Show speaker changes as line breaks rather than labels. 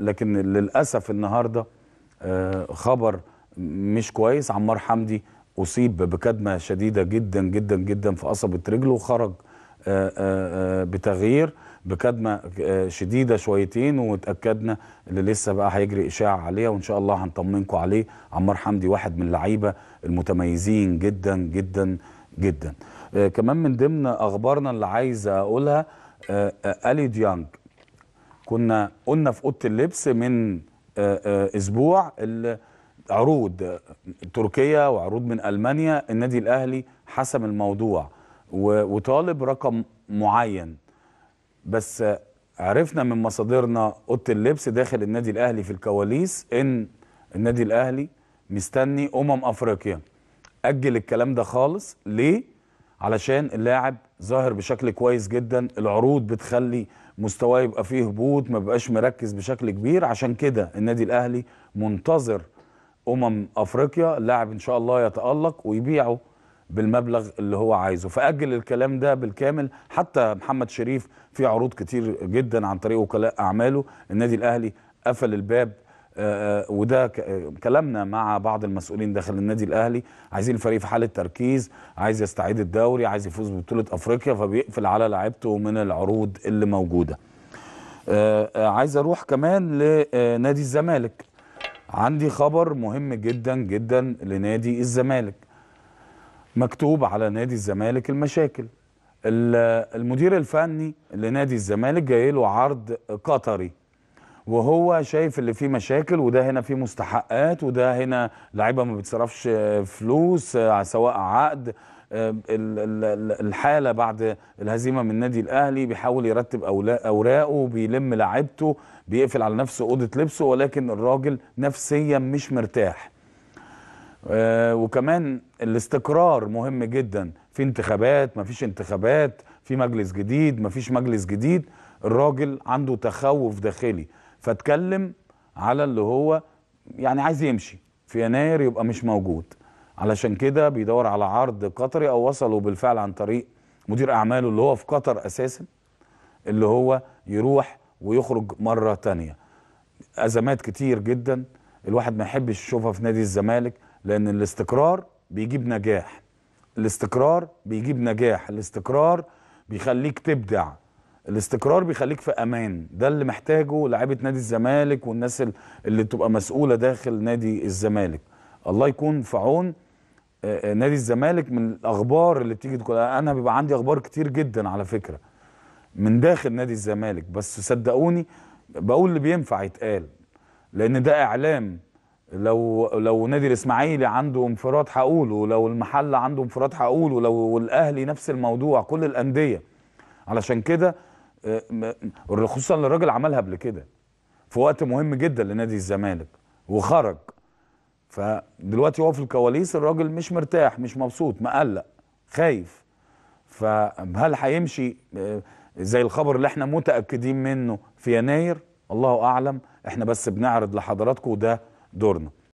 لكن للأسف النهاردة آه، خبر مش كويس عمار حمدي أصيب بكدمة شديدة جدا جدا جدا في قصبة رجله وخرج آه، آه، بتغيير بكدمة شديدة شويتين وتأكدنا اللي لسه بقى هيجري إشاعة عليها وإن شاء الله هنطمنكم عليه عمار حمدي واحد من اللعيبة المتميزين جدا جدا جدا كمان من ضمن أخبارنا اللي عايز أقولها ألي ديانج كنا قلنا في اوضه اللبس من آه، آه، اسبوع عروض تركيا وعروض من المانيا النادي الاهلي حسم الموضوع وطالب رقم معين بس عرفنا من مصادرنا اوضه اللبس داخل النادي الاهلي في الكواليس ان النادي الاهلي مستني امم افريقيا اجل الكلام ده خالص ليه علشان اللاعب ظاهر بشكل كويس جدا العروض بتخلي مستواه يبقى فيه هبوط ما بقاش مركز بشكل كبير عشان كده النادي الاهلي منتظر امم افريقيا اللاعب ان شاء الله يتالق ويبيعه بالمبلغ اللي هو عايزه فاجل الكلام ده بالكامل حتى محمد شريف في عروض كتير جدا عن طريق وكلاء اعماله النادي الاهلي قفل الباب آه، آه، وده آه، كلامنا مع بعض المسؤولين داخل النادي الاهلي عايزين الفريق في حاله تركيز عايز يستعيد الدوري عايز يفوز ببطوله افريقيا فبيقفل على لعيبته من العروض اللي موجوده عايز اروح كمان لنادي الزمالك عندي خبر مهم جدا جدا لنادي الزمالك مكتوب على نادي الزمالك المشاكل المدير الفني لنادي الزمالك جاي له عرض قطري وهو شايف اللي فيه مشاكل وده هنا فيه مستحقات وده هنا لعيبه ما بتصرفش فلوس آه، سواء عقد آه، الحاله بعد الهزيمه من النادي الاهلي بيحاول يرتب اوراقه بيلم لعيبته بيقفل على نفسه اوضه لبسه ولكن الراجل نفسيا مش مرتاح آه، وكمان الاستقرار مهم جدا في انتخابات مفيش انتخابات في مجلس جديد مفيش مجلس جديد الراجل عنده تخوف داخلي فاتكلم على اللي هو يعني عايز يمشي في يناير يبقى مش موجود علشان كده بيدور على عرض قطري او وصلوا بالفعل عن طريق مدير اعماله اللي هو في قطر اساسا اللي هو يروح ويخرج مره تانية ازمات كتير جدا الواحد ما يحبش يشوفها في نادي الزمالك لان الاستقرار بيجيب نجاح الاستقرار بيجيب نجاح الاستقرار بيخليك تبدع الاستقرار بيخليك في امان ده اللي محتاجه لعيبه نادي الزمالك والناس اللي تبقى مسؤوله داخل نادي الزمالك الله يكون في عون آه، آه، نادي الزمالك من الاخبار اللي بتيجي تقول انا بيبقى عندي اخبار كتير جدا على فكره من داخل نادي الزمالك بس صدقوني بقول اللي بينفع يتقال لان ده اعلام لو لو نادي الاسماعيلي عنده انفراد هقوله لو المحله عنده انفراد هقوله لو الاهلي نفس الموضوع كل الانديه علشان كده آه، خصوصا الراجل عملها قبل كده في وقت مهم جدا لنادي الزمالك وخرج فدلوقتي هو في الكواليس الراجل مش مرتاح مش مبسوط مقلق خايف فهل هيمشي آه، زي الخبر اللي احنا متاكدين منه في يناير الله اعلم احنا بس بنعرض لحضراتكم ده دورنا